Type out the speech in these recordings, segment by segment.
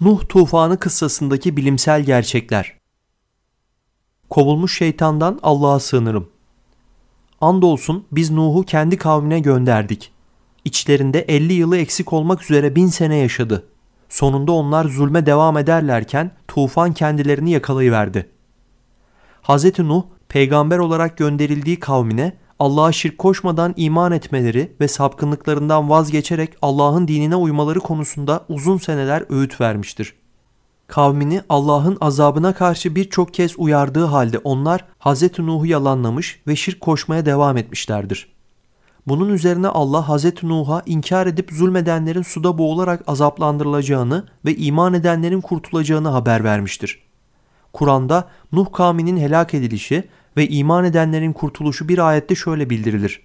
Nuh tufanı kıssasındaki bilimsel gerçekler. Kovulmuş şeytandan Allah'a sığınırım. Andolsun biz Nuh'u kendi kavmine gönderdik. İçlerinde elli yılı eksik olmak üzere bin sene yaşadı. Sonunda onlar zulme devam ederlerken tufan kendilerini yakalayıverdi. Hz. Nuh peygamber olarak gönderildiği kavmine Allah'a şirk koşmadan iman etmeleri ve sapkınlıklarından vazgeçerek Allah'ın dinine uymaları konusunda uzun seneler öğüt vermiştir. Kavmini Allah'ın azabına karşı birçok kez uyardığı halde onlar Hz. Nuh'u yalanlamış ve şirk koşmaya devam etmişlerdir. Bunun üzerine Allah Hz. Nuh'a inkar edip zulmedenlerin suda boğularak azaplandırılacağını ve iman edenlerin kurtulacağını haber vermiştir. Kur'an'da Nuh kavminin helak edilişi ve iman edenlerin kurtuluşu bir ayette şöyle bildirilir.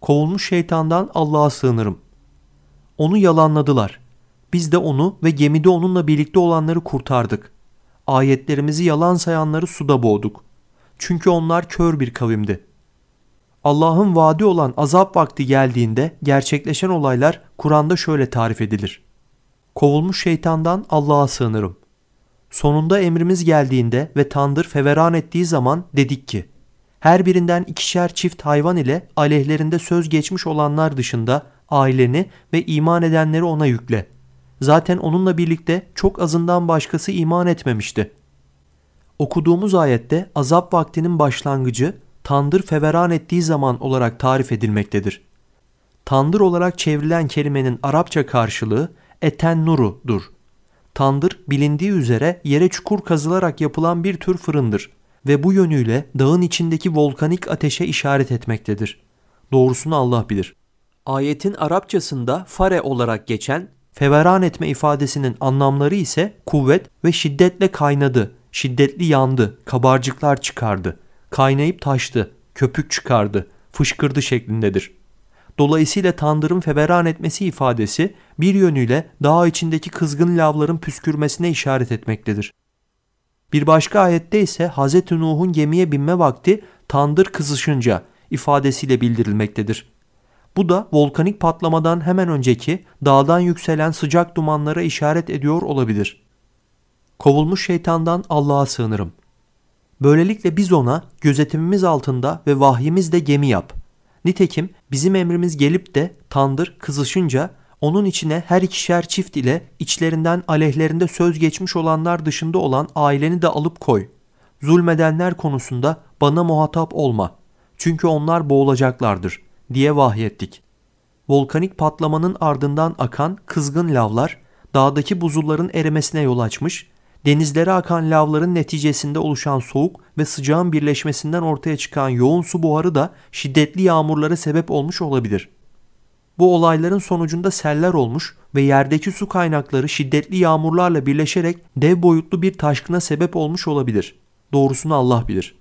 Kovulmuş şeytandan Allah'a sığınırım. Onu yalanladılar. Biz de onu ve gemide onunla birlikte olanları kurtardık. Ayetlerimizi yalan sayanları suda boğduk. Çünkü onlar kör bir kavimdi. Allah'ın vaadi olan azap vakti geldiğinde gerçekleşen olaylar Kur'an'da şöyle tarif edilir. Kovulmuş şeytandan Allah'a sığınırım.'' Sonunda emrimiz geldiğinde ve tandır feveran ettiği zaman dedik ki, her birinden ikişer çift hayvan ile aleyhlerinde söz geçmiş olanlar dışında aileni ve iman edenleri ona yükle. Zaten onunla birlikte çok azından başkası iman etmemişti. Okuduğumuz ayette azap vaktinin başlangıcı tandır feveran ettiği zaman olarak tarif edilmektedir. Tandır olarak çevrilen kelimenin Arapça karşılığı eten nurudur Tandır bilindiği üzere yere çukur kazılarak yapılan bir tür fırındır ve bu yönüyle dağın içindeki volkanik ateşe işaret etmektedir. Doğrusunu Allah bilir. Ayetin Arapçasında fare olarak geçen feveran etme ifadesinin anlamları ise kuvvet ve şiddetle kaynadı, şiddetli yandı, kabarcıklar çıkardı, kaynayıp taştı, köpük çıkardı, fışkırdı şeklindedir. Dolayısıyla tandırın feveran etmesi ifadesi bir yönüyle dağ içindeki kızgın lavların püskürmesine işaret etmektedir. Bir başka ayette ise Hz. Nuh'un gemiye binme vakti tandır kızışınca ifadesiyle bildirilmektedir. Bu da volkanik patlamadan hemen önceki dağdan yükselen sıcak dumanlara işaret ediyor olabilir. Kovulmuş şeytandan Allah'a sığınırım. Böylelikle biz ona gözetimimiz altında ve vahyimizle gemi yap. Nitekim bizim emrimiz gelip de tandır kızışınca onun içine her ikişer çift ile içlerinden aleyhlerinde söz geçmiş olanlar dışında olan aileni de alıp koy. Zulmedenler konusunda bana muhatap olma. Çünkü onlar boğulacaklardır diye vahyettik. Volkanik patlamanın ardından akan kızgın lavlar dağdaki buzulların erimesine yol açmış Denizlere akan lavların neticesinde oluşan soğuk ve sıcağın birleşmesinden ortaya çıkan yoğun su buharı da şiddetli yağmurlara sebep olmuş olabilir. Bu olayların sonucunda seller olmuş ve yerdeki su kaynakları şiddetli yağmurlarla birleşerek dev boyutlu bir taşkına sebep olmuş olabilir. Doğrusunu Allah bilir.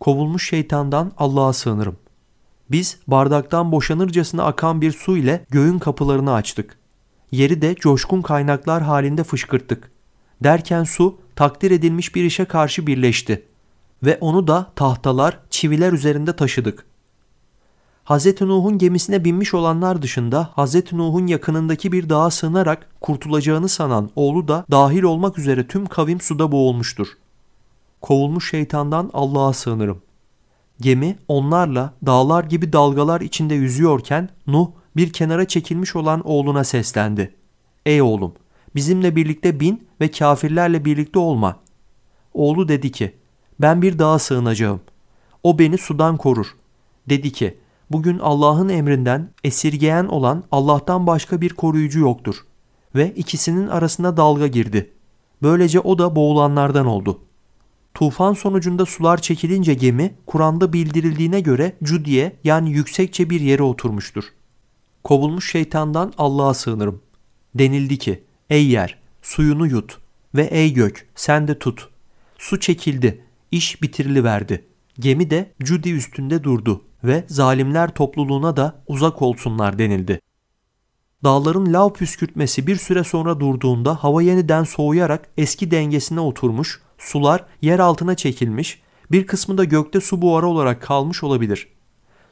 Kovulmuş şeytandan Allah'a sığınırım. Biz bardaktan boşanırcasına akan bir su ile göğün kapılarını açtık. Yeri de coşkun kaynaklar halinde fışkırttık. Derken su takdir edilmiş bir işe karşı birleşti ve onu da tahtalar, çiviler üzerinde taşıdık. Hz. Nuh'un gemisine binmiş olanlar dışında Hz. Nuh'un yakınındaki bir dağa sığınarak kurtulacağını sanan oğlu da dahil olmak üzere tüm kavim suda boğulmuştur. Kovulmuş şeytandan Allah'a sığınırım. Gemi onlarla dağlar gibi dalgalar içinde yüzüyorken Nuh bir kenara çekilmiş olan oğluna seslendi. Ey oğlum bizimle birlikte bin ve kafirlerle birlikte olma. Oğlu dedi ki, ben bir dağa sığınacağım. O beni sudan korur. Dedi ki, bugün Allah'ın emrinden esirgeyen olan Allah'tan başka bir koruyucu yoktur. Ve ikisinin arasına dalga girdi. Böylece o da boğulanlardan oldu. Tufan sonucunda sular çekilince gemi Kur'an'da bildirildiğine göre Cudiye, yani yüksekçe bir yere oturmuştur. Kovulmuş şeytandan Allah'a sığınırım. Denildi ki Ey yer, suyunu yut ve ey gök sen de tut. Su çekildi, iş bitiriliverdi. Gemi de Cudi üstünde durdu ve zalimler topluluğuna da uzak olsunlar denildi. Dağların lav püskürtmesi bir süre sonra durduğunda hava yeniden soğuyarak eski dengesine oturmuş, sular yer altına çekilmiş, bir kısmı da gökte su buharı olarak kalmış olabilir.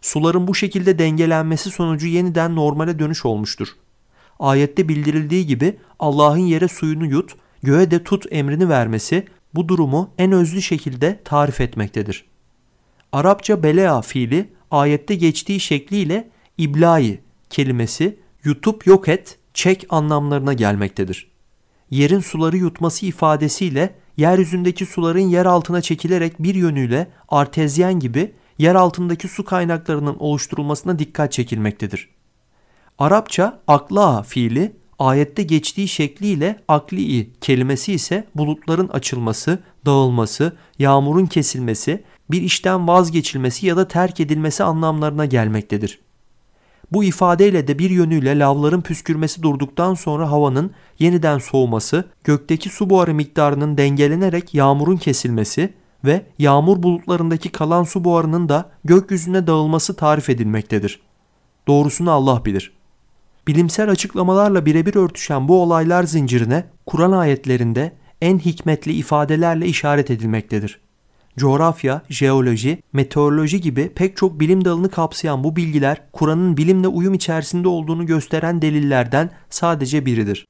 Suların bu şekilde dengelenmesi sonucu yeniden normale dönüş olmuştur ayette bildirildiği gibi Allah'ın yere suyunu yut, göğe de tut emrini vermesi bu durumu en özlü şekilde tarif etmektedir. Arapça belea fiili ayette geçtiği şekliyle iblayi kelimesi yutup yok et, çek anlamlarına gelmektedir. Yerin suları yutması ifadesiyle yeryüzündeki suların yer altına çekilerek bir yönüyle artezyen gibi yer altındaki su kaynaklarının oluşturulmasına dikkat çekilmektedir. Arapça akla fiili ayette geçtiği şekliyle akli'i kelimesi ise bulutların açılması, dağılması, yağmurun kesilmesi, bir işten vazgeçilmesi ya da terk edilmesi anlamlarına gelmektedir. Bu ifadeyle de bir yönüyle lavların püskürmesi durduktan sonra havanın yeniden soğuması, gökteki su buharı miktarının dengelenerek yağmurun kesilmesi ve yağmur bulutlarındaki kalan su buharının da gökyüzüne dağılması tarif edilmektedir. Doğrusunu Allah bilir.'' Bilimsel açıklamalarla birebir örtüşen bu olaylar zincirine Kur'an ayetlerinde en hikmetli ifadelerle işaret edilmektedir. Coğrafya, jeoloji, meteoroloji gibi pek çok bilim dalını kapsayan bu bilgiler Kur'an'ın bilimle uyum içerisinde olduğunu gösteren delillerden sadece biridir.